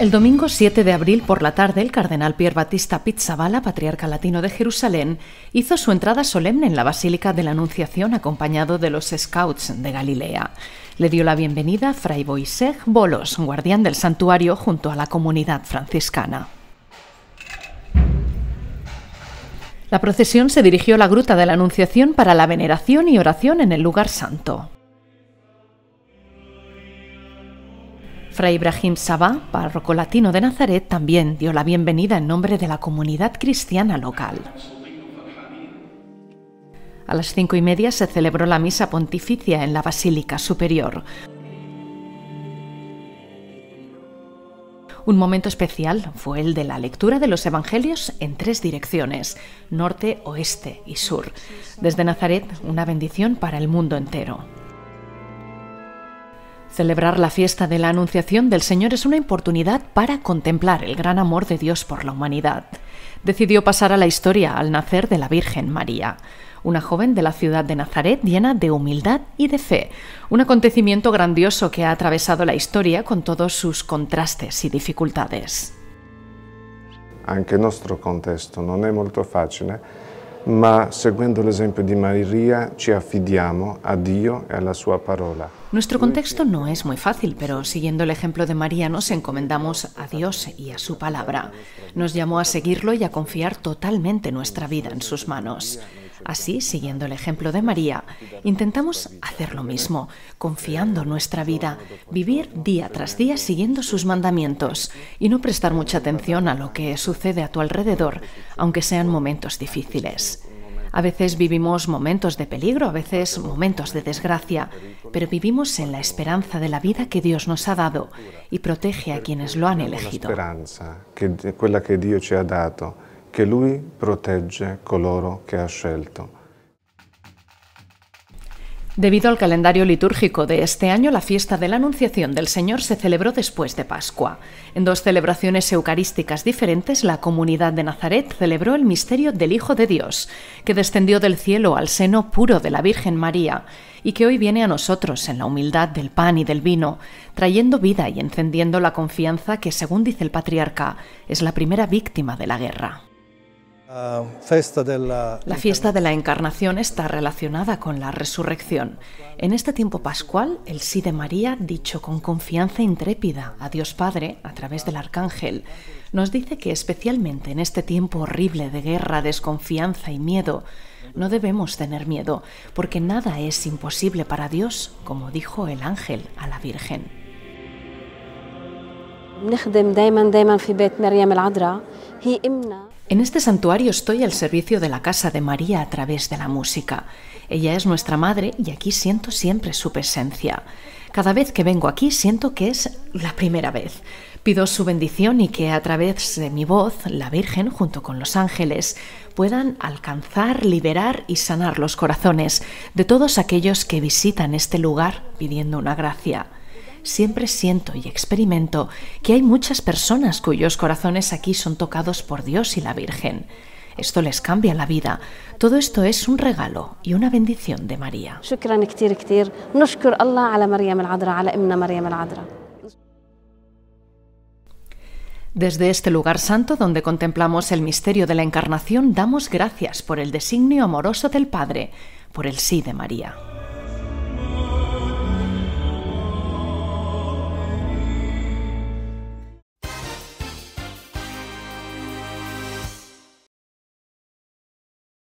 El domingo 7 de abril por la tarde, el cardenal Pierre Batista Pizzabala, patriarca latino de Jerusalén, hizo su entrada solemne en la Basílica de la Anunciación acompañado de los Scouts de Galilea. Le dio la bienvenida Fray Boiseg Bolos, guardián del santuario, junto a la comunidad franciscana. La procesión se dirigió a la Gruta de la Anunciación para la veneración y oración en el lugar santo. Fray Ibrahim Sabah, párroco latino de Nazaret, también dio la bienvenida en nombre de la comunidad cristiana local. A las cinco y media se celebró la misa pontificia en la Basílica Superior. Un momento especial fue el de la lectura de los Evangelios en tres direcciones, norte, oeste y sur. Desde Nazaret, una bendición para el mundo entero. Celebrar la fiesta de la Anunciación del Señor es una oportunidad para contemplar el gran amor de Dios por la humanidad. Decidió pasar a la historia al nacer de la Virgen María, una joven de la ciudad de Nazaret llena de humildad y de fe, un acontecimiento grandioso que ha atravesado la historia con todos sus contrastes y dificultades. Anche nuestro contexto no es è fácil, facile, ma seguendo l'esempio di Maria ci affidiamo a Dio y e a sua parola. Nuestro contexto no es muy fácil, pero siguiendo el ejemplo de María nos encomendamos a Dios y a su palabra. Nos llamó a seguirlo y a confiar totalmente nuestra vida en sus manos. Así, siguiendo el ejemplo de María, intentamos hacer lo mismo, confiando nuestra vida, vivir día tras día siguiendo sus mandamientos y no prestar mucha atención a lo que sucede a tu alrededor, aunque sean momentos difíciles. A veces vivimos momentos de peligro, a veces momentos de desgracia, pero vivimos en la esperanza de la vida que Dios nos ha dado y protege a quienes lo han elegido. esperanza, ha Lui coloro que ha Debido al calendario litúrgico de este año, la fiesta de la Anunciación del Señor se celebró después de Pascua. En dos celebraciones eucarísticas diferentes, la comunidad de Nazaret celebró el misterio del Hijo de Dios, que descendió del cielo al seno puro de la Virgen María, y que hoy viene a nosotros en la humildad del pan y del vino, trayendo vida y encendiendo la confianza que, según dice el patriarca, es la primera víctima de la guerra. La fiesta de la Encarnación está relacionada con la resurrección. En este tiempo pascual, el sí de María, dicho con confianza intrépida a Dios Padre a través del Arcángel, nos dice que especialmente en este tiempo horrible de guerra, desconfianza y miedo, no debemos tener miedo, porque nada es imposible para Dios, como dijo el ángel a la Virgen. En este santuario estoy al servicio de la casa de María a través de la música. Ella es nuestra madre y aquí siento siempre su presencia. Cada vez que vengo aquí siento que es la primera vez. Pido su bendición y que a través de mi voz, la Virgen junto con los ángeles puedan alcanzar, liberar y sanar los corazones de todos aquellos que visitan este lugar pidiendo una gracia siempre siento y experimento que hay muchas personas cuyos corazones aquí son tocados por Dios y la Virgen. Esto les cambia la vida. Todo esto es un regalo y una bendición de María. Desde este lugar santo donde contemplamos el misterio de la Encarnación, damos gracias por el designio amoroso del Padre, por el sí de María.